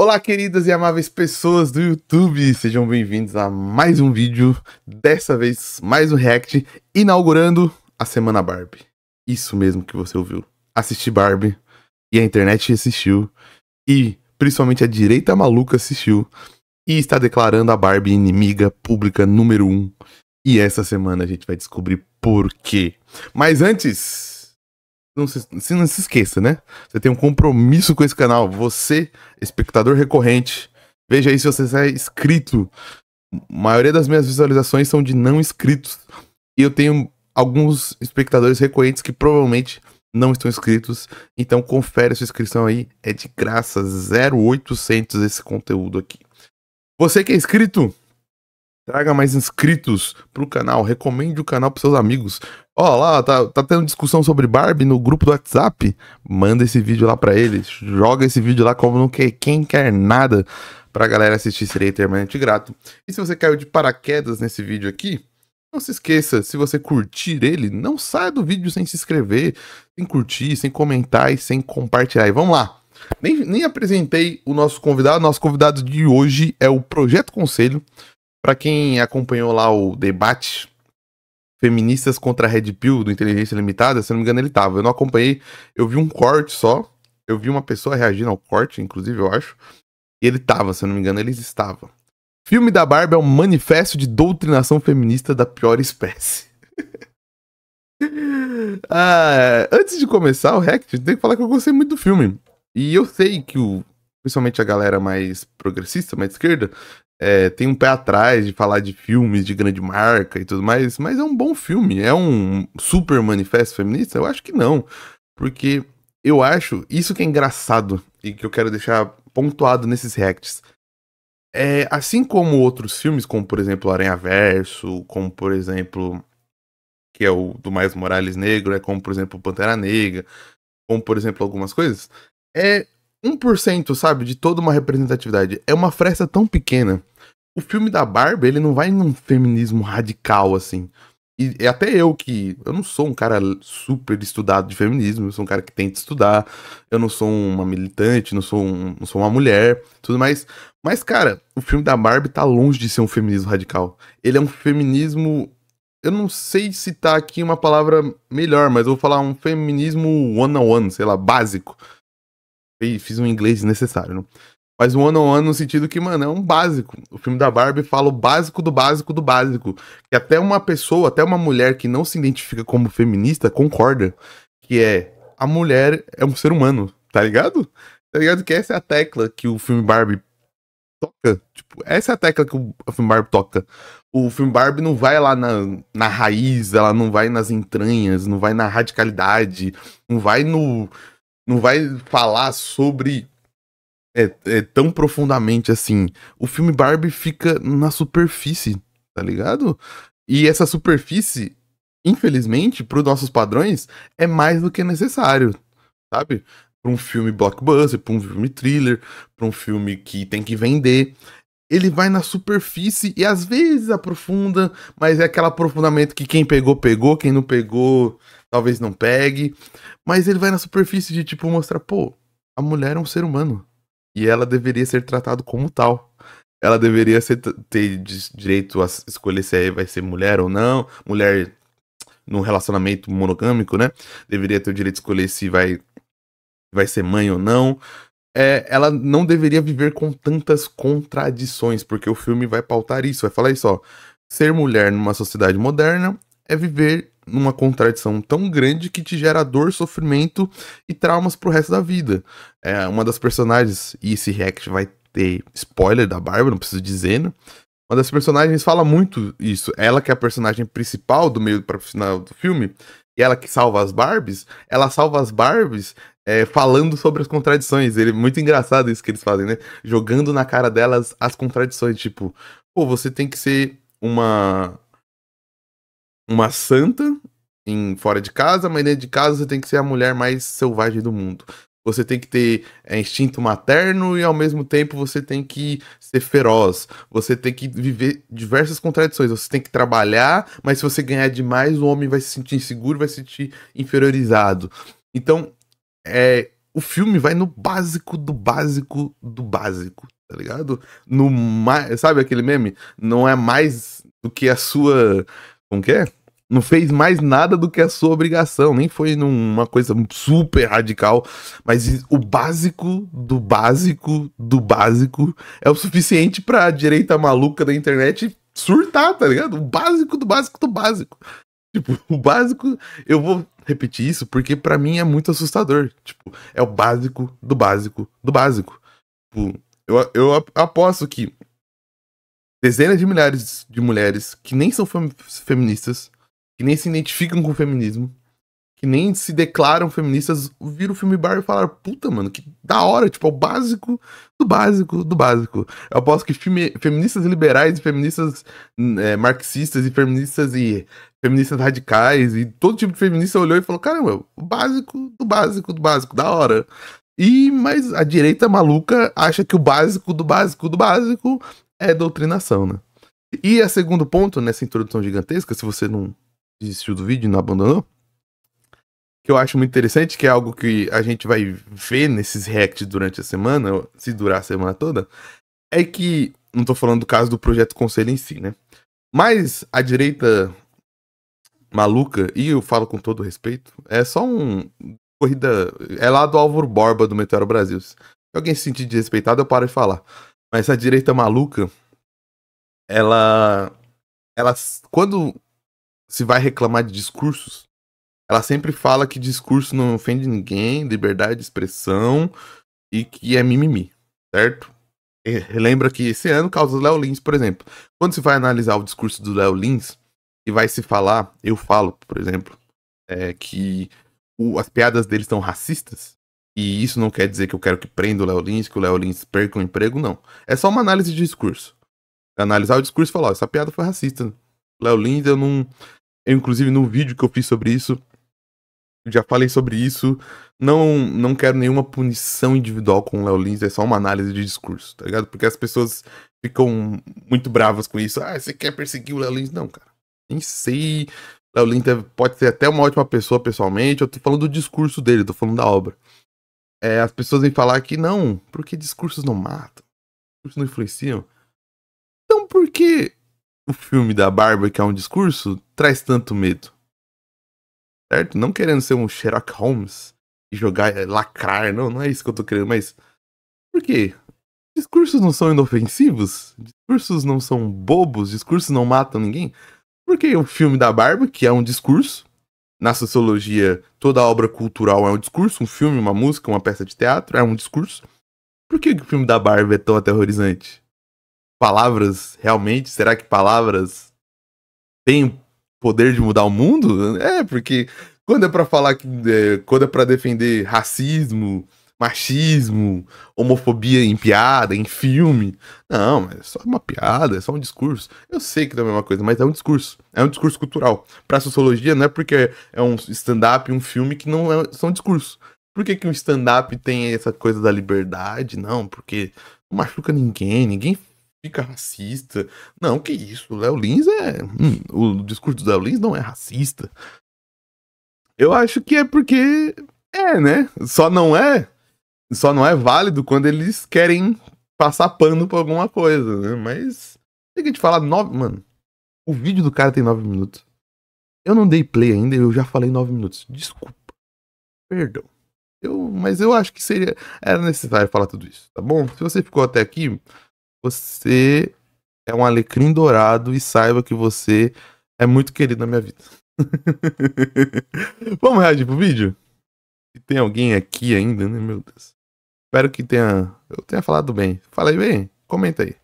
Olá, queridas e amáveis pessoas do YouTube, sejam bem-vindos a mais um vídeo, dessa vez mais um react, inaugurando a Semana Barbie. Isso mesmo que você ouviu. Assisti Barbie, e a internet assistiu, e principalmente a direita maluca assistiu, e está declarando a Barbie inimiga pública número um. E essa semana a gente vai descobrir por quê. Mas antes, não se, não se esqueça, né? Você tem um compromisso com esse canal. Você, espectador recorrente. Veja aí se você é inscrito. A maioria das minhas visualizações são de não inscritos. E eu tenho alguns espectadores recorrentes que provavelmente não estão inscritos. Então confere sua inscrição aí. É de graça, 0800 esse conteúdo aqui. Você que é inscrito, Traga mais inscritos pro canal, recomende o canal pros seus amigos. Ó lá, tá, tá tendo discussão sobre Barbie no grupo do WhatsApp? Manda esse vídeo lá pra eles, joga esse vídeo lá como não quer, quem quer nada pra galera assistir, serei eternamente grato. E se você caiu de paraquedas nesse vídeo aqui, não se esqueça, se você curtir ele, não saia do vídeo sem se inscrever, sem curtir, sem comentar e sem compartilhar. E vamos lá! Nem, nem apresentei o nosso convidado. Nosso convidado de hoje é o Projeto Conselho, para quem acompanhou lá o debate feministas contra a Red Pill do Inteligência Limitada, se não me engano ele tava. Eu não acompanhei, eu vi um corte só. Eu vi uma pessoa reagindo ao corte, inclusive, eu acho. E ele tava, se não me engano, eles estavam. Filme da Barbie é um manifesto de doutrinação feminista da pior espécie. ah, antes de começar o Rect, tem que falar que eu gostei muito do filme. E eu sei que o, principalmente a galera mais progressista, mais esquerda, é, tem um pé atrás de falar de filmes de grande marca e tudo mais, mas é um bom filme. É um super manifesto feminista? Eu acho que não. Porque eu acho, isso que é engraçado e que eu quero deixar pontuado nesses reacts. É, assim como outros filmes, como por exemplo Aranha Verso, como por exemplo, que é o do Mais Morales Negro, é como por exemplo Pantera Negra, como por exemplo algumas coisas, é 1%, sabe, de toda uma representatividade. É uma fresta tão pequena o filme da Barbie, ele não vai num feminismo radical, assim. E, é até eu que. Eu não sou um cara super estudado de feminismo, eu sou um cara que tenta estudar, eu não sou uma militante, não sou, um, não sou uma mulher, tudo mais. Mas, cara, o filme da Barbie tá longe de ser um feminismo radical. Ele é um feminismo. Eu não sei citar tá aqui uma palavra melhor, mas eu vou falar um feminismo one-on-one, sei lá, básico. E fiz um inglês necessário, não? Né? Mas um ano on ano no sentido que, mano, é um básico. O filme da Barbie fala o básico do básico do básico. Que até uma pessoa, até uma mulher que não se identifica como feminista concorda. Que é a mulher é um ser humano, tá ligado? Tá ligado que essa é a tecla que o filme Barbie toca. Tipo, essa é a tecla que o filme Barbie toca. O filme Barbie não vai lá na, na raiz, ela não vai nas entranhas, não vai na radicalidade, não vai no. Não vai falar sobre é, é tão profundamente assim. O filme Barbie fica na superfície, tá ligado? E essa superfície, infelizmente, para os nossos padrões, é mais do que necessário, sabe? Para um filme blockbuster, para um filme thriller, para um filme que tem que vender. Ele vai na superfície e às vezes aprofunda, mas é aquele aprofundamento que quem pegou, pegou, quem não pegou, talvez não pegue. Mas ele vai na superfície de tipo mostrar, pô, a mulher é um ser humano e ela deveria ser tratada como tal. Ela deveria ser, ter direito a escolher se aí é, vai ser mulher ou não, mulher num relacionamento monogâmico, né? Deveria ter o direito de escolher se vai, vai ser mãe ou não. É, ela não deveria viver com tantas contradições, porque o filme vai pautar isso, vai falar isso, ó. Ser mulher numa sociedade moderna é viver numa contradição tão grande que te gera dor, sofrimento e traumas pro resto da vida. É, uma das personagens, e esse react vai ter spoiler da Bárbara, não preciso dizer, né? Uma das personagens fala muito isso. Ela que é a personagem principal do meio para o final do filme, e ela que salva as Barbies, ela salva as Barbies é, falando sobre as contradições. Ele, muito engraçado isso que eles fazem, né? Jogando na cara delas as contradições. Tipo, pô, você tem que ser uma uma santa em fora de casa, mas dentro de casa você tem que ser a mulher mais selvagem do mundo. Você tem que ter é, instinto materno e ao mesmo tempo você tem que ser feroz. Você tem que viver diversas contradições. Você tem que trabalhar, mas se você ganhar demais, o homem vai se sentir inseguro, vai se sentir inferiorizado. Então, é, o filme vai no básico do básico do básico, tá ligado? No mais, sabe aquele meme? Não é mais do que a sua, como que é? não fez mais nada do que a sua obrigação, nem foi numa coisa super radical, mas o básico do básico do básico é o suficiente para a direita maluca da internet surtar, tá ligado? O básico do básico do básico. Tipo, o básico, eu vou repetir isso porque para mim é muito assustador. Tipo, é o básico do básico do básico. Tipo, eu, eu aposto que dezenas de milhares de mulheres que nem são fem feministas que nem se identificam com o feminismo, que nem se declaram feministas, viram o filme Barbie e falaram, puta, mano, que da hora, tipo, é o básico do básico do básico. Eu aposto que filme, feministas liberais, feministas hum, é, marxistas e feministas e feministas radicais e todo tipo de feminista olhou e falou, caramba, o básico do básico do básico, da hora. E, mas a direita maluca acha que o básico do básico do básico é doutrinação, né? E a segundo ponto, nessa introdução gigantesca, se você não desistiu do vídeo, não abandonou. Que eu acho muito interessante, que é algo que a gente vai ver nesses reacts durante a semana, se durar a semana toda, é que, não tô falando do caso do projeto Conselho em si, né? Mas a direita maluca, e eu falo com todo respeito, é só um corrida. É lá do Álvaro Borba do Meteoro Brasil. Se alguém se sentir desrespeitado, eu paro de falar. Mas a direita maluca, ela. Ela. Quando se vai reclamar de discursos, ela sempre fala que discurso não ofende ninguém, liberdade de expressão e que é mimimi, certo? lembra que esse ano causa Léo Lins, por exemplo. Quando se vai analisar o discurso do Léo Lins e vai se falar, eu falo, por exemplo, é, que o, as piadas dele são racistas, e isso não quer dizer que eu quero que prenda o Léo Lins, que o Léo Lins perca o emprego, não. É só uma análise de discurso. Analisar o discurso e falar, ó, essa piada foi racista. Léo Lins, eu não, eu, inclusive, no vídeo que eu fiz sobre isso, já falei sobre isso. Não não quero nenhuma punição individual com o Léo Lins, é só uma análise de discurso, tá ligado? Porque as pessoas ficam muito bravas com isso. Ah, você quer perseguir o Léo Lins? Não, cara. Nem sei. Léo Lins é, pode ser até uma ótima pessoa pessoalmente. Eu tô falando do discurso dele, tô falando da obra. É, as pessoas vêm falar que não, porque discursos não matam, discursos não influenciam. Então por que o filme da Barbie, que é um discurso, traz tanto medo. Certo? Não querendo ser um Sherlock Holmes e jogar, eh, lacrar, não, não é isso que eu tô querendo, mas. Por quê? Discursos não são inofensivos? Discursos não são bobos? Discursos não matam ninguém? Por que o filme da Barbie, que é um discurso, na sociologia, toda obra cultural é um discurso, um filme, uma música, uma peça de teatro é um discurso. Por que o filme da Barbie é tão aterrorizante? palavras realmente? Será que palavras têm poder de mudar o mundo? É, porque quando é para falar que é, quando é para defender racismo, machismo, homofobia em piada, em filme. Não, é só uma piada, é só um discurso. Eu sei que não é a mesma coisa, mas é um discurso. É um discurso cultural. Pra sociologia, não é porque é um stand-up, um filme, que não é só um discurso. Por que, que um stand-up tem essa coisa da liberdade? Não, porque não machuca ninguém, ninguém critica racista. Não, que isso. O Léo Lins é. Hum, o discurso do Léo Lins não é racista. Eu acho que é porque. É, né? Só não é. Só não é válido quando eles querem passar pano pra alguma coisa, né? Mas. Tem que te falar nove. Mano, o vídeo do cara tem nove minutos. Eu não dei play ainda, eu já falei nove minutos. Desculpa. Perdão. Eu, mas eu acho que seria era necessário falar tudo isso, tá bom? Se você ficou até aqui, você é um alecrim dourado e saiba que você é muito querido na minha vida. Vamos reagir pro vídeo? Se tem alguém aqui ainda, né? Meu Deus. Espero que tenha. Eu tenha falado bem. Falei bem? Comenta aí.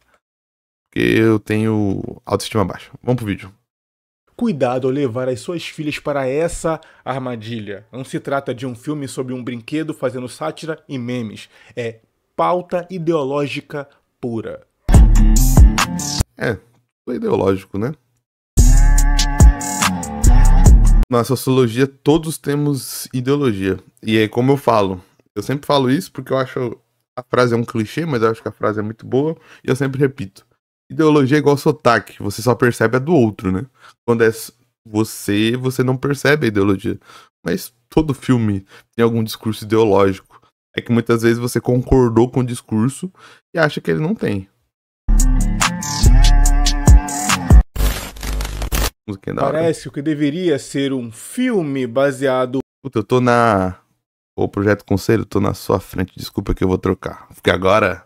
Porque eu tenho autoestima baixa. Vamos pro vídeo. Cuidado ao levar as suas filhas para essa armadilha. Não se trata de um filme sobre um brinquedo fazendo sátira e memes. É pauta ideológica pura. É, foi ideológico, né? Na sociologia, todos temos ideologia. E é como eu falo. Eu sempre falo isso porque eu acho. A frase é um clichê, mas eu acho que a frase é muito boa. E eu sempre repito. Ideologia é igual sotaque. Você só percebe a do outro, né? Quando é você, você não percebe a ideologia. Mas todo filme tem algum discurso ideológico é que muitas vezes você concordou com o discurso e acha que ele não tem. Parece o que deveria ser um filme baseado. Puta, eu tô na. O projeto conselho, tô na sua frente. Desculpa que eu vou trocar. Porque agora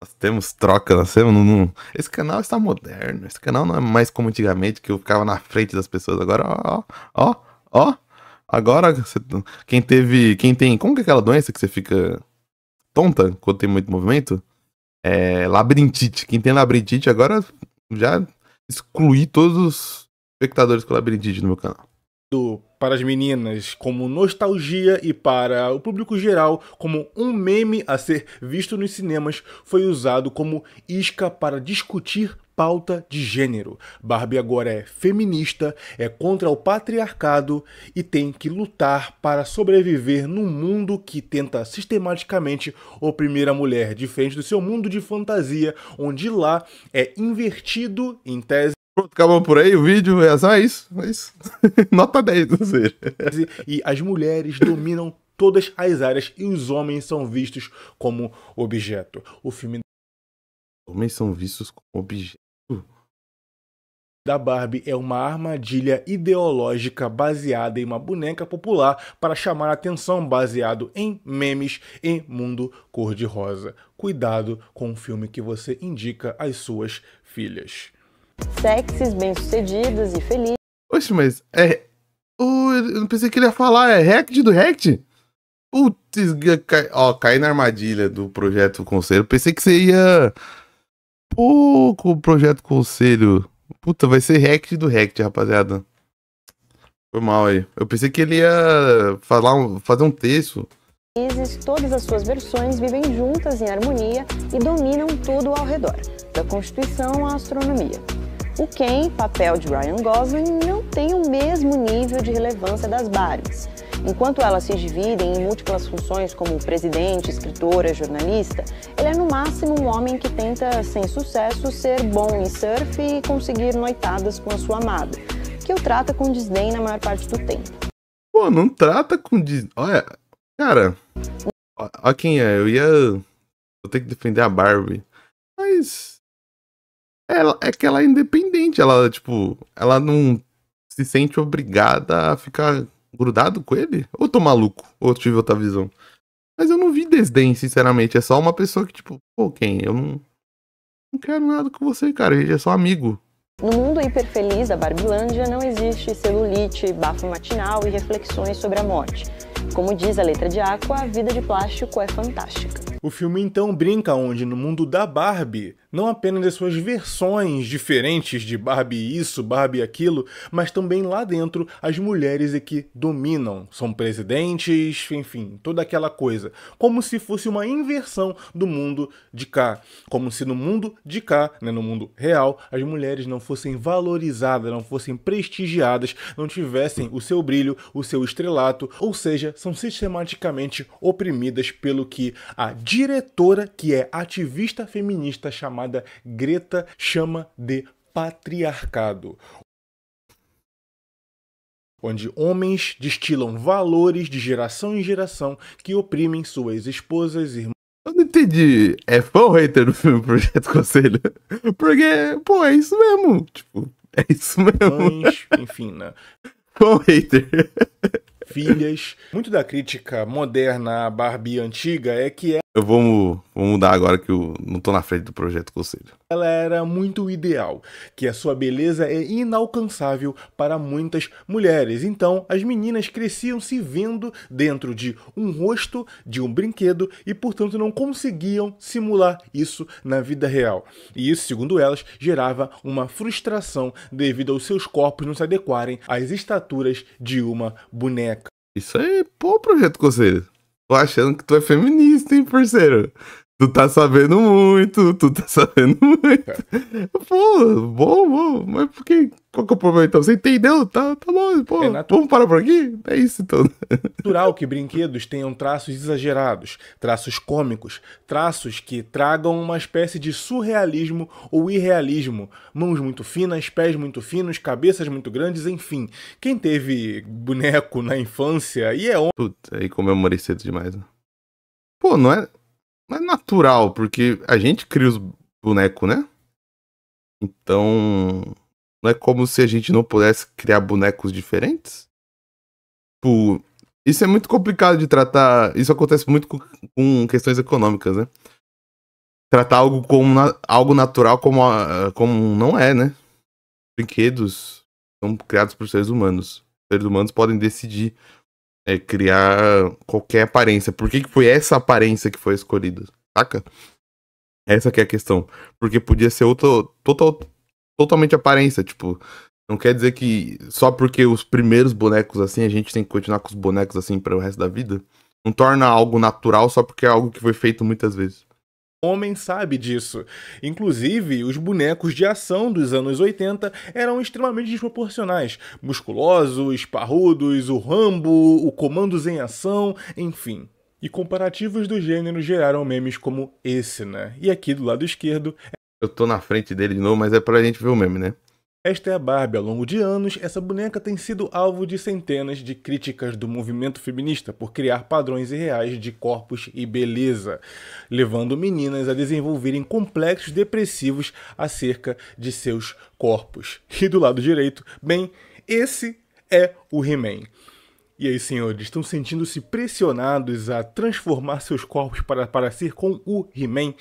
nós temos troca, nós temos. Não... Esse canal está moderno. Esse canal não é mais como antigamente, que eu ficava na frente das pessoas. Agora, ó, ó, ó, ó. Agora, você, quem teve. Quem tem. Como que é aquela doença que você fica tonta quando tem muito movimento? É. Labirintite. Quem tem labirintite agora já excluí todos os espectadores com labirintite no meu canal. Do, para as meninas como nostalgia e para o público geral como um meme a ser visto nos cinemas foi usado como isca para discutir pauta de gênero. Barbie agora é feminista, é contra o patriarcado e tem que lutar para sobreviver num mundo que tenta sistematicamente oprimir a mulher, diferente do seu mundo de fantasia, onde lá é invertido em tese. Pronto, acabou por aí o vídeo, é só isso, é isso. Nota 10, ou seja. E as mulheres dominam todas as áreas e os homens são vistos como objeto. O filme homens são vistos como objeto da Barbie é uma armadilha ideológica baseada em uma boneca popular para chamar atenção baseado em memes e mundo cor-de-rosa. Cuidado com o filme que você indica às suas filhas. sexes bem-sucedidos e felizes. Oxe, mas é. Oh, eu não pensei que ele ia falar, é Rect do Rect? Putz, cai... caí na armadilha do projeto Conselho. Pensei que você ia. Pô, com o projeto Conselho Puta, vai ser Rect do Rect, rapaziada. Foi mal aí. Eu pensei que ele ia falar, um, fazer um texto. Todas as suas versões vivem juntas em harmonia e dominam tudo ao redor, da Constituição à astronomia. O Ken, papel de Ryan Gosling, não tem o mesmo nível de relevância das Barbies, Enquanto elas se dividem em múltiplas funções como presidente, escritora, jornalista, ele é no máximo um homem que tenta, sem sucesso, ser bom em surf e conseguir noitadas com a sua amada, que o trata com desdém na maior parte do tempo. Pô, não trata com desdém. Olha, cara. Olha quem é. Eu ia. Vou ter que defender a Barbie. Mas. Ela, é que ela é independente. Ela, tipo. Ela não se sente obrigada a ficar grudado com ele? Ou tô maluco? Ou tive outra visão? Mas eu não vi desdém, sinceramente. É só uma pessoa que, tipo, pô, quem? Eu não. Não quero nada com você, cara. A gente é só amigo. No mundo hiperfeliz da Barbilândia não existe celulite, bafo matinal e reflexões sobre a morte. Como diz a letra de Aqua, a vida de plástico é fantástica. O filme então brinca onde no mundo da Barbie, não apenas as suas versões diferentes de Barbie isso, Barbie aquilo, mas também lá dentro as mulheres é que dominam, são presidentes, enfim, toda aquela coisa, como se fosse uma inversão do mundo de cá, como se no mundo de cá, né, no mundo real, as mulheres não fossem valorizadas, não fossem prestigiadas, não tivessem o seu brilho, o seu estrelato, ou seja, são sistematicamente oprimidas pelo que a diretora, que é ativista feminista chamada Greta, chama de patriarcado onde homens destilam valores de geração em geração que oprimem suas esposas e irmãs. Eu não entendi. É fã ou hater do filme Projeto Conselho? Porque, pô, é isso mesmo. Tipo, é isso mesmo. Mas, enfim, né? Fã ou hater? filhas. Muito da crítica moderna à Barbie antiga é que é eu vou, vou, mudar agora que eu não tô na frente do projeto Conselho. Ela era muito ideal, que a sua beleza é inalcançável para muitas mulheres. Então, as meninas cresciam se vendo dentro de um rosto, de um brinquedo e, portanto, não conseguiam simular isso na vida real. E isso, segundo elas, gerava uma frustração devido aos seus corpos não se adequarem às estaturas de uma boneca. Isso aí, é pô, projeto Conselho. Tô achando que tu é feminista, hein, parceiro? Tu tá sabendo muito, tu tá sabendo muito. É. Pô, bom, bom, mas por que? Qual que é o problema então? Você entendeu? Tá, tá bom, pô. É natu... Vamos parar por aqui? É isso então. Natural que brinquedos tenham traços exagerados, traços cômicos, traços que tragam uma espécie de surrealismo ou irrealismo. Mãos muito finas, pés muito finos, cabeças muito grandes, enfim. Quem teve boneco na infância e é homem. Puta, aí comemorei cedo demais, né? Pô, não é é natural, porque a gente cria os bonecos, né? Então, não é como se a gente não pudesse criar bonecos diferentes. Tipo, isso é muito complicado de tratar. Isso acontece muito com, com questões econômicas, né? Tratar algo como na, algo natural como, a, como não é, né? Brinquedos são criados por seres humanos. seres humanos podem decidir é, criar qualquer aparência. Por que, que foi essa aparência que foi escolhida? Saca? Essa que é a questão. Porque podia ser outra. Total, totalmente aparência. Tipo, não quer dizer que só porque os primeiros bonecos assim, a gente tem que continuar com os bonecos assim para o resto da vida. Não torna algo natural só porque é algo que foi feito muitas vezes homem sabe disso. Inclusive, os bonecos de ação dos anos 80 eram extremamente desproporcionais. Musculosos, parrudos, o Rambo, o Comandos em Ação, enfim. E comparativos do gênero geraram memes como esse, né? E aqui do lado esquerdo. Eu tô na frente dele de novo, mas é pra gente ver o meme, né? Esta é a Barbie. Ao longo de anos, essa boneca tem sido alvo de centenas de críticas do movimento feminista por criar padrões irreais de corpos e beleza, levando meninas a desenvolverem complexos depressivos acerca de seus corpos. E do lado direito, bem, esse é o He-Man. E aí, senhores, estão sentindo-se pressionados a transformar seus corpos para parecer com o He-Man?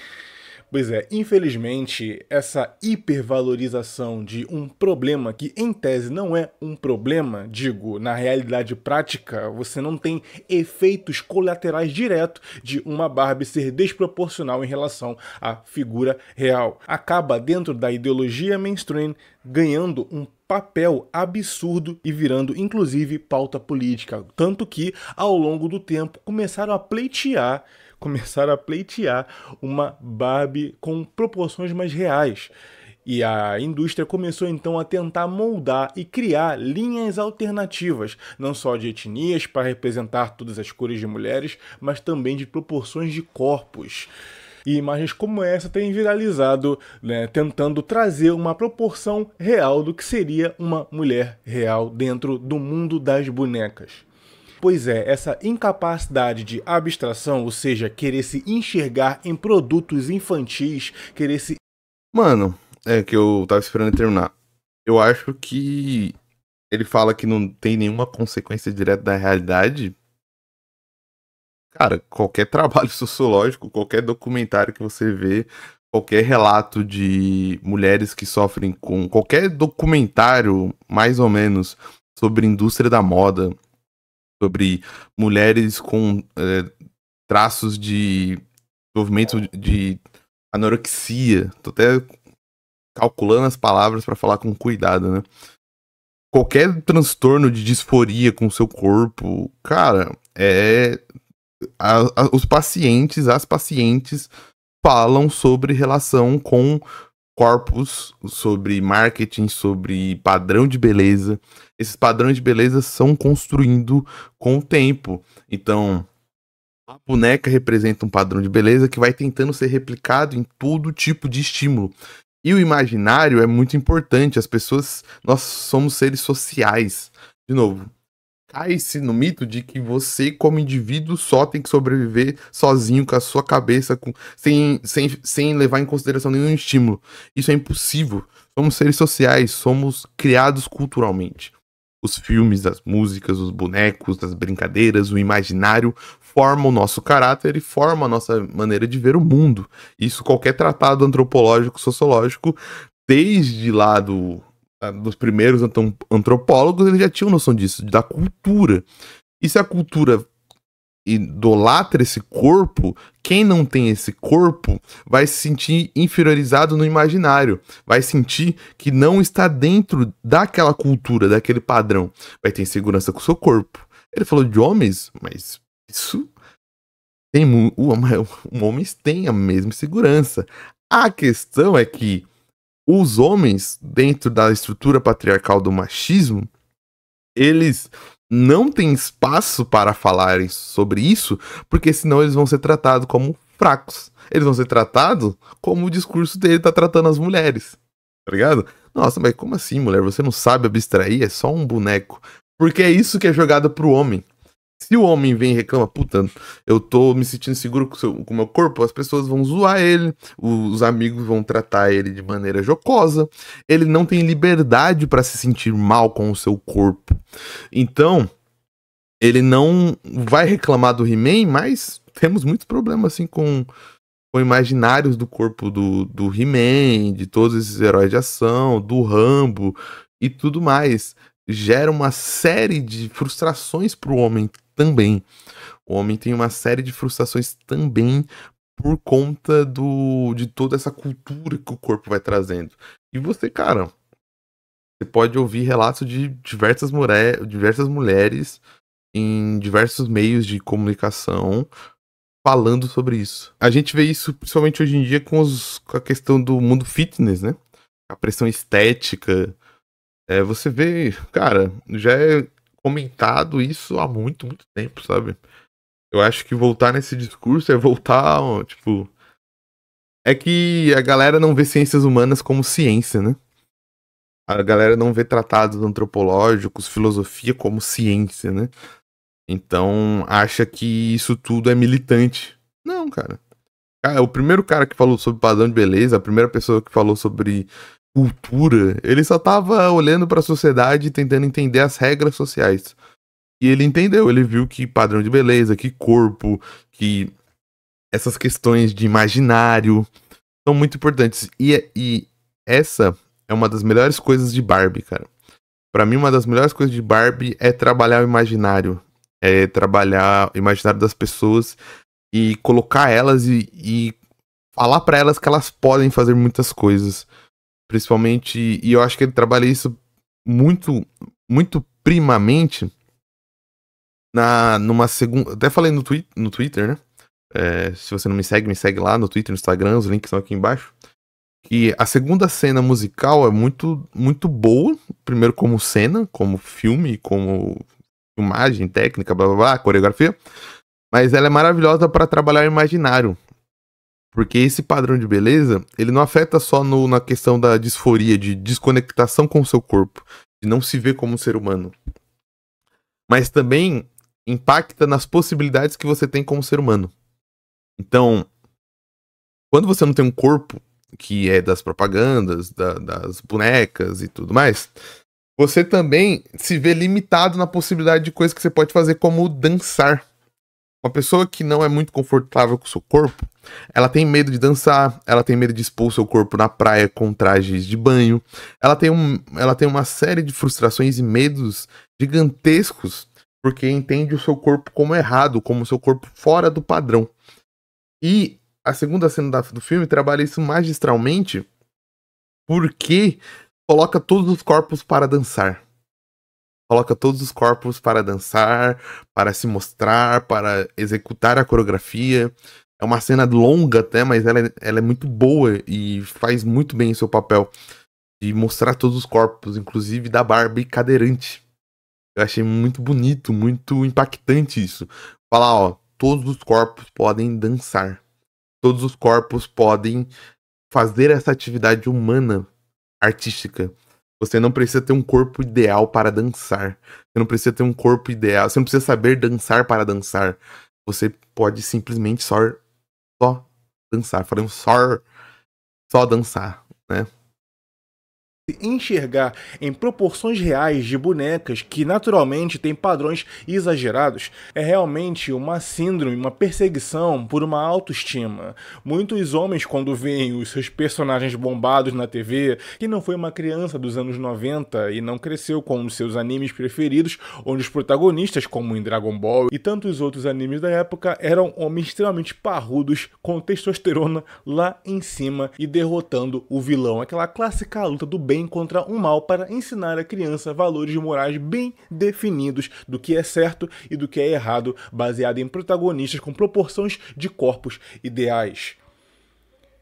Pois é, infelizmente, essa hipervalorização de um problema que em tese não é um problema, digo, na realidade prática, você não tem efeitos colaterais direto de uma Barbie ser desproporcional em relação à figura real. Acaba dentro da ideologia mainstream ganhando um papel absurdo e virando inclusive pauta política, tanto que ao longo do tempo começaram a pleitear começaram a pleitear uma Barbie com proporções mais reais. E a indústria começou então a tentar moldar e criar linhas alternativas, não só de etnias para representar todas as cores de mulheres, mas também de proporções de corpos. E imagens como essa têm viralizado, né, tentando trazer uma proporção real do que seria uma mulher real dentro do mundo das bonecas. Pois é, essa incapacidade de abstração, ou seja, querer se enxergar em produtos infantis, querer se. Mano, é que eu tava esperando terminar. Eu acho que ele fala que não tem nenhuma consequência direta da realidade. Cara, qualquer trabalho sociológico, qualquer documentário que você vê, qualquer relato de mulheres que sofrem com. qualquer documentário, mais ou menos, sobre indústria da moda, sobre mulheres com é, traços de movimento de anorexia. Tô até calculando as palavras para falar com cuidado, né? Qualquer transtorno de disforia com o seu corpo, cara, é. A, a, os pacientes, as pacientes, falam sobre relação com corpos, sobre marketing, sobre padrão de beleza. Esses padrões de beleza são construindo com o tempo. Então, a boneca representa um padrão de beleza que vai tentando ser replicado em todo tipo de estímulo. E o imaginário é muito importante. As pessoas, nós somos seres sociais. De novo, cai-se no mito de que você, como indivíduo, só tem que sobreviver sozinho, com a sua cabeça, com, sem, sem, sem levar em consideração nenhum estímulo. Isso é impossível. Somos seres sociais, somos criados culturalmente. Os filmes, as músicas, os bonecos, as brincadeiras, o imaginário formam o nosso caráter e formam a nossa maneira de ver o mundo. Isso qualquer tratado antropológico, sociológico, desde lá do ah, dos primeiros antropólogos, eles já tinham noção disso, da cultura. E se a cultura idolatra esse corpo, quem não tem esse corpo vai se sentir inferiorizado no imaginário, vai sentir que não está dentro daquela cultura, daquele padrão, vai ter insegurança com o seu corpo. Ele falou de homens, mas isso tem um homens têm a mesma segurança. A questão é que os homens, dentro da estrutura patriarcal do machismo, eles não têm espaço para falarem sobre isso, porque senão eles vão ser tratados como fracos. Eles vão ser tratados como o discurso dele tá tratando as mulheres. Tá ligado? Nossa, mas como assim, mulher? Você não sabe abstrair? É só um boneco. Porque é isso que é jogado pro homem. Se o homem vem e reclama, puta, eu tô me sentindo seguro com, o meu corpo, as pessoas vão zoar ele, os amigos vão tratar ele de maneira jocosa, ele não tem liberdade para se sentir mal com o seu corpo. Então, ele não vai reclamar do He-Man, mas temos muitos problemas assim com, com imaginários do corpo do, do He-Man, de todos esses heróis de ação, do Rambo e tudo mais. Gera uma série de frustrações pro homem também. O homem tem uma série de frustrações também por conta do de toda essa cultura que o corpo vai trazendo. E você, cara, você pode ouvir relatos de diversas, mulher, diversas mulheres em diversos meios de comunicação falando sobre isso. A gente vê isso principalmente hoje em dia com, os, com a questão do mundo fitness, né? A pressão estética. É, você vê, cara, já é comentado isso há muito, muito tempo, sabe? Eu acho que voltar nesse discurso é voltar, tipo. É que a galera não vê ciências humanas como ciência, né? A galera não vê tratados antropológicos, filosofia como ciência, né? Então acha que isso tudo é militante. Não, cara. cara o primeiro cara que falou sobre padrão de beleza, a primeira pessoa que falou sobre cultura. Ele só tava olhando para a sociedade tentando entender as regras sociais. E ele entendeu, ele viu que padrão de beleza, que corpo, que essas questões de imaginário são muito importantes. E, é, e essa é uma das melhores coisas de Barbie, cara. Para mim, uma das melhores coisas de Barbie é trabalhar o imaginário, é trabalhar o imaginário das pessoas e colocar elas e, e falar para elas que elas podem fazer muitas coisas. Principalmente, e eu acho que ele trabalha isso muito, muito primamente na numa segunda. Até falei no, twi no Twitter, né? É, se você não me segue, me segue lá no Twitter, no Instagram, os links estão aqui embaixo. E a segunda cena musical é muito, muito boa. Primeiro, como cena, como filme, como imagem, técnica, blá blá blá, coreografia. Mas ela é maravilhosa para trabalhar o imaginário. Porque esse padrão de beleza, ele não afeta só no, na questão da disforia, de desconectação com o seu corpo, de não se ver como um ser humano. Mas também impacta nas possibilidades que você tem como ser humano. Então, quando você não tem um corpo que é das propagandas, da, das bonecas e tudo mais, você também se vê limitado na possibilidade de coisas que você pode fazer, como dançar. Uma pessoa que não é muito confortável com o seu corpo, ela tem medo de dançar, ela tem medo de expor o seu corpo na praia com trajes de banho, ela tem, um, ela tem uma série de frustrações e medos gigantescos porque entende o seu corpo como errado, como o seu corpo fora do padrão. E a segunda cena do filme trabalha isso magistralmente porque coloca todos os corpos para dançar coloca todos os corpos para dançar, para se mostrar, para executar a coreografia. É uma cena longa até, mas ela é, ela é muito boa e faz muito bem o seu papel de mostrar todos os corpos, inclusive da Barbie cadeirante. Eu achei muito bonito, muito impactante isso. Falar, ó, todos os corpos podem dançar. Todos os corpos podem fazer essa atividade humana, artística. Você não precisa ter um corpo ideal para dançar. Você não precisa ter um corpo ideal. Você não precisa saber dançar para dançar. Você pode simplesmente só, só dançar. Falei só, só dançar, né? enxergar em proporções reais de bonecas que naturalmente têm padrões exagerados é realmente uma síndrome, uma perseguição por uma autoestima. Muitos homens, quando veem os seus personagens bombados na TV, que não foi uma criança dos anos 90 e não cresceu com os seus animes preferidos, onde os protagonistas, como em Dragon Ball e tantos outros animes da época, eram homens extremamente parrudos, com testosterona lá em cima e derrotando o vilão. Aquela clássica luta do bem bem contra um mal para ensinar a criança valores morais bem definidos do que é certo e do que é errado, baseado em protagonistas com proporções de corpos ideais.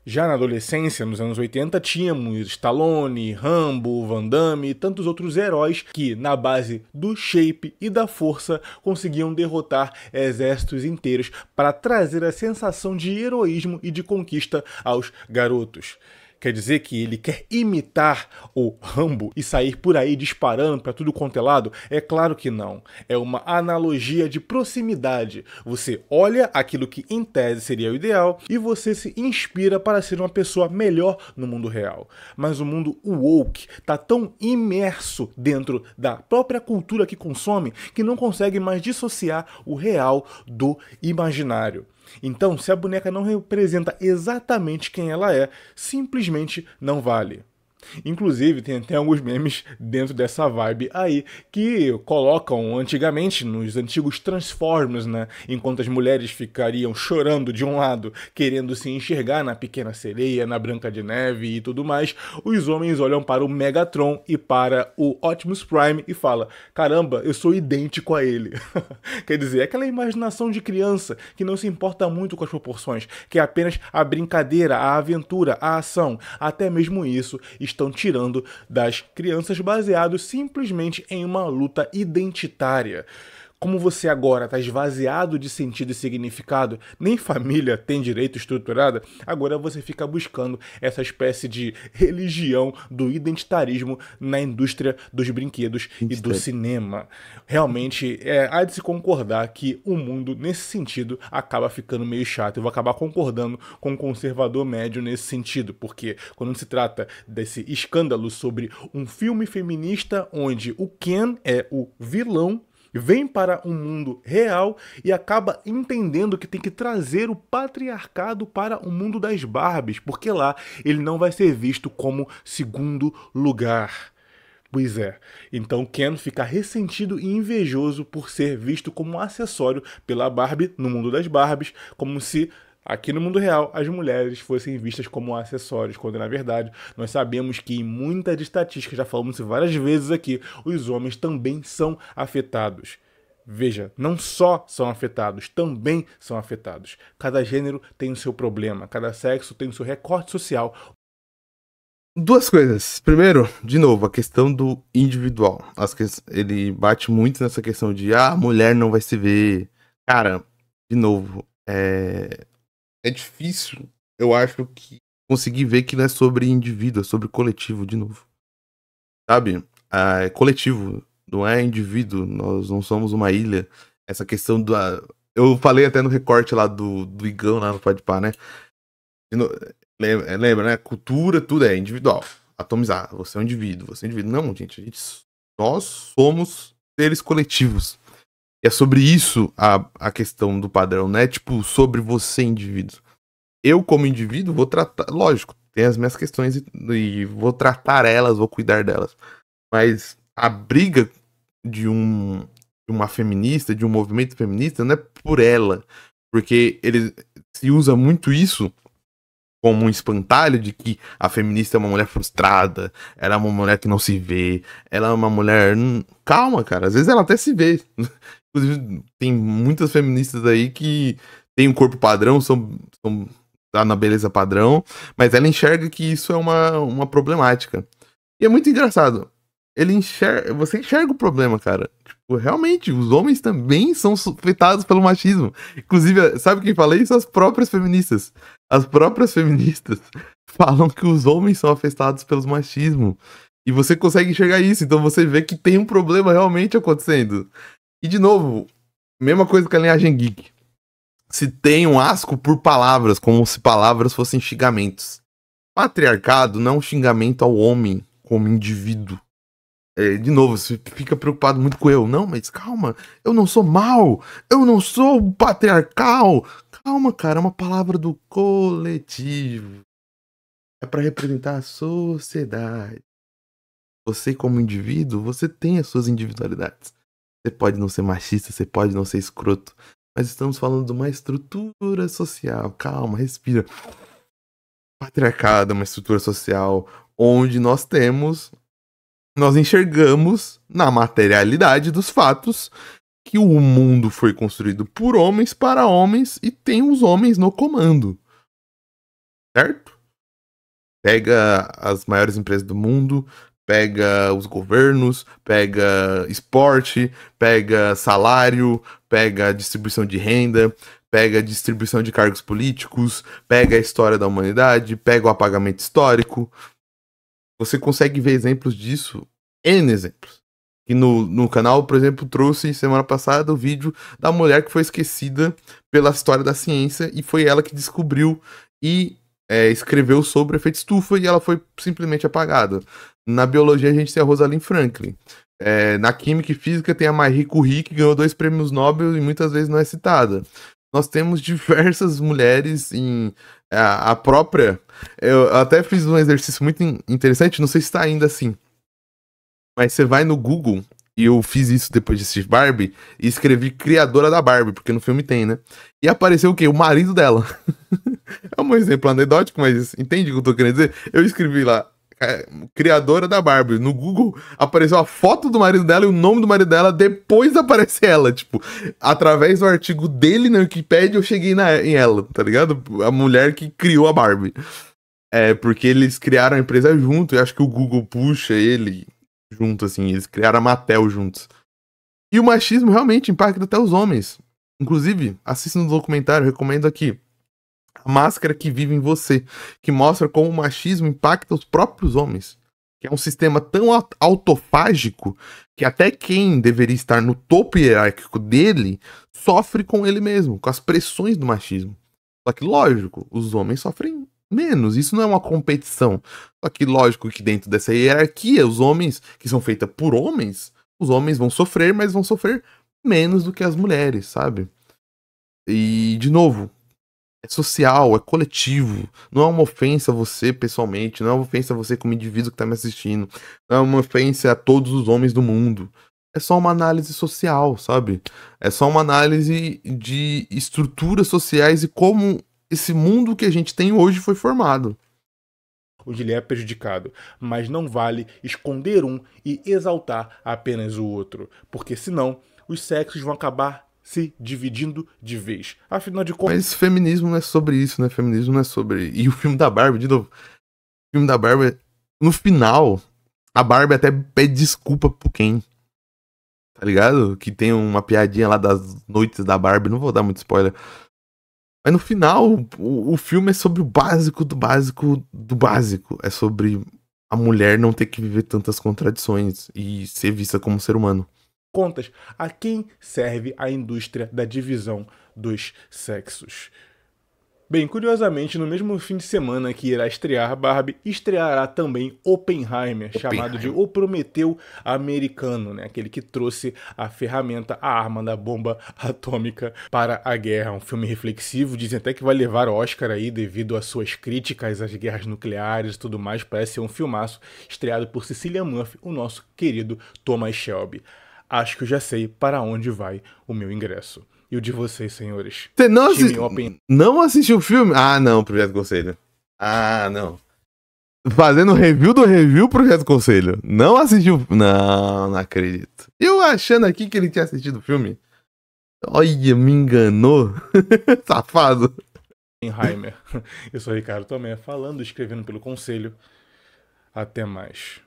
Já na adolescência, nos anos 80, tínhamos Stallone, Rambo, Van Damme e tantos outros heróis que, na base do shape e da força, conseguiam derrotar exércitos inteiros para trazer a sensação de heroísmo e de conquista aos garotos. Quer dizer que ele quer imitar o Rambo e sair por aí disparando para tudo quanto é lado? É claro que não. É uma analogia de proximidade. Você olha aquilo que em tese seria o ideal e você se inspira para ser uma pessoa melhor no mundo real. Mas o mundo woke está tão imerso dentro da própria cultura que consome que não consegue mais dissociar o real do imaginário. Então, se a boneca não representa exatamente quem ela é, simplesmente não vale. Inclusive, tem até alguns memes dentro dessa vibe aí, que colocam antigamente nos antigos Transformers, né? Enquanto as mulheres ficariam chorando de um lado, querendo se enxergar na Pequena Sereia, na Branca de Neve e tudo mais, os homens olham para o Megatron e para o Optimus Prime e fala: "Caramba, eu sou idêntico a ele". Quer dizer, é aquela imaginação de criança que não se importa muito com as proporções, que é apenas a brincadeira, a aventura, a ação, até mesmo isso estão tirando das crianças baseado simplesmente em uma luta identitária. Como você agora está esvaziado de sentido e significado, nem família tem direito estruturada, agora você fica buscando essa espécie de religião do identitarismo na indústria dos brinquedos e do cinema. Realmente, é, há de se concordar que o mundo, nesse sentido, acaba ficando meio chato. Eu vou acabar concordando com o conservador médio nesse sentido, porque quando se trata desse escândalo sobre um filme feminista onde o Ken é o vilão vem para um mundo real e acaba entendendo que tem que trazer o patriarcado para o mundo das Barbies, porque lá ele não vai ser visto como segundo lugar. Pois é, então Ken fica ressentido e invejoso por ser visto como um acessório pela Barbie no mundo das Barbies, como se aqui no mundo real as mulheres fossem vistas como acessórios, quando na verdade nós sabemos que em muitas estatísticas, já falamos várias vezes aqui, os homens também são afetados. Veja, não só são afetados, também são afetados. Cada gênero tem o seu problema, cada sexo tem o seu recorte social. Duas coisas. Primeiro, de novo, a questão do individual. Que... Ele bate muito nessa questão de ah, a mulher não vai se ver. Cara, de novo, é é difícil, eu acho que conseguir ver que não é sobre indivíduo, é sobre coletivo de novo. Sabe? Ah, é coletivo, não é indivíduo, nós não somos uma ilha. Essa questão da. Eu falei até no recorte lá do, do Igão, lá no Pode Pá, né? No... É, lembra, né? Cultura, tudo é individual. Atomizar, você é um indivíduo, você é um indivíduo. Não, gente, gente nós somos seres coletivos é sobre isso a, a questão do padrão, né? Tipo, sobre você, indivíduo. Eu, como indivíduo, vou tratar. Lógico, tem as minhas questões e, e vou tratar elas, vou cuidar delas. Mas a briga de um de uma feminista, de um movimento feminista, não é por ela. Porque ele se usa muito isso como um espantalho de que a feminista é uma mulher frustrada, ela é uma mulher que não se vê, ela é uma mulher. Hum, calma, cara, às vezes ela até se vê. Inclusive, tem muitas feministas aí que têm um corpo padrão, são, são tá na beleza padrão, mas ela enxerga que isso é uma, uma problemática. E é muito engraçado. Ele enxerga, você enxerga o problema, cara. Tipo, realmente, os homens também são afetados pelo machismo. Inclusive, sabe quem fala isso? As próprias feministas. As próprias feministas falam que os homens são afetados pelo machismo. E você consegue enxergar isso, então você vê que tem um problema realmente acontecendo. E de novo, mesma coisa que a linhagem geek. Se tem um asco por palavras, como se palavras fossem xingamentos. Patriarcado não é um xingamento ao homem como indivíduo. É, de novo, você fica preocupado muito com eu. Não, mas calma, eu não sou mal, eu não sou patriarcal. Calma, cara, é uma palavra do coletivo. É para representar a sociedade. Você, como indivíduo, você tem as suas individualidades. Você pode não ser machista, você pode não ser escroto, mas estamos falando de uma estrutura social. Calma, respira. Patriarcado é uma estrutura social onde nós temos, nós enxergamos na materialidade dos fatos que o mundo foi construído por homens para homens e tem os homens no comando. Certo? Pega as maiores empresas do mundo, pega os governos, pega esporte, pega salário, pega distribuição de renda, pega distribuição de cargos políticos, pega a história da humanidade, pega o apagamento histórico. Você consegue ver exemplos disso, N exemplos. E no, no canal, por exemplo, trouxe semana passada o vídeo da mulher que foi esquecida pela história da ciência e foi ela que descobriu e é, escreveu sobre o efeito estufa e ela foi simplesmente apagada. Na biologia a gente tem a Rosalind Franklin. É, na química e física tem a Marie Curie, que ganhou dois prêmios Nobel e muitas vezes não é citada. Nós temos diversas mulheres em. A, a própria. Eu até fiz um exercício muito interessante, não sei se está ainda assim. Mas você vai no Google e eu fiz isso depois de assistir Barbie e escrevi criadora da Barbie, porque no filme tem, né? E apareceu o quê? O marido dela. é um exemplo anedótico, mas entende o que eu tô querendo dizer? Eu escrevi lá, é, criadora da Barbie. No Google apareceu a foto do marido dela e o nome do marido dela, depois aparece ela. Tipo, através do artigo dele na Wikipedia, eu cheguei na, em ela, tá ligado? A mulher que criou a Barbie. É, porque eles criaram a empresa junto e acho que o Google puxa ele junto, assim. Eles criaram a Mattel juntos. E o machismo realmente impacta até os homens. Inclusive, assista no documentário, recomendo aqui. A Máscara que Vive em Você, que mostra como o machismo impacta os próprios homens. Que é um sistema tão autofágico que até quem deveria estar no topo hierárquico dele sofre com ele mesmo, com as pressões do machismo. Só que, lógico, os homens sofrem menos. Isso não é uma competição. Só que, lógico, que dentro dessa hierarquia, os homens, que são feitas por homens, os homens vão sofrer, mas vão sofrer menos do que as mulheres, sabe? E, de novo, é social, é coletivo. Não é uma ofensa a você pessoalmente, não é uma ofensa a você como indivíduo que tá me assistindo, não é uma ofensa a todos os homens do mundo. É só uma análise social, sabe? É só uma análise de estruturas sociais e como esse mundo que a gente tem hoje foi formado. O Guilherme é prejudicado, mas não vale esconder um e exaltar apenas o outro, porque senão os sexos vão acabar se dividindo de vez. Afinal de contas. Mas feminismo não é sobre isso, né? Feminismo não é sobre. E o filme da Barbie, de novo. O filme da Barbie, no final, a Barbie até pede desculpa pro Ken. Tá ligado? Que tem uma piadinha lá das noites da Barbie. Não vou dar muito spoiler. Mas no final, o, o filme é sobre o básico do básico do básico. É sobre a mulher não ter que viver tantas contradições e ser vista como ser humano. Contas, a quem serve a indústria da divisão dos sexos? Bem, curiosamente, no mesmo fim de semana que irá estrear Barbie, estreará também Oppenheimer, Oppenheimer, chamado de O Prometeu Americano, né? aquele que trouxe a ferramenta, a arma da bomba atômica para a guerra. Um filme reflexivo, dizem até que vai levar Oscar aí devido às suas críticas às guerras nucleares e tudo mais. Parece ser um filmaço estreado por Cecília Murphy, o nosso querido Thomas Shelby. Acho que eu já sei para onde vai o meu ingresso e o de vocês, senhores. Você não, assisti não assistiu o filme? Ah, não, Projeto Conselho. Ah, não. Fazendo review do review Projeto Conselho. Não assistiu. Não, não acredito. Eu achando aqui que ele tinha assistido o filme. Olha, me enganou. Safado. Heimer. Eu sou Ricardo Tomé, falando, escrevendo pelo conselho. Até mais.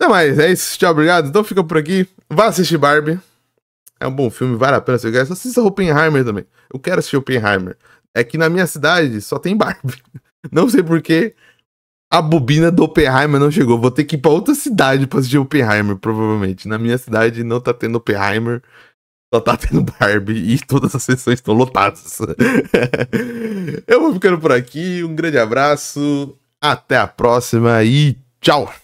Até mais, é isso. Tchau, obrigado. Então fica por aqui. Vá assistir Barbie. É um bom filme, vale a pena se você quer. Assista Oppenheimer também. Eu quero assistir Oppenheimer. É que na minha cidade só tem Barbie. Não sei porquê a bobina do Oppenheimer não chegou. Vou ter que ir pra outra cidade pra assistir Oppenheimer, provavelmente. Na minha cidade não tá tendo Oppenheimer, só tá tendo Barbie e todas as sessões estão lotadas. Eu vou ficando por aqui. Um grande abraço, até a próxima e tchau!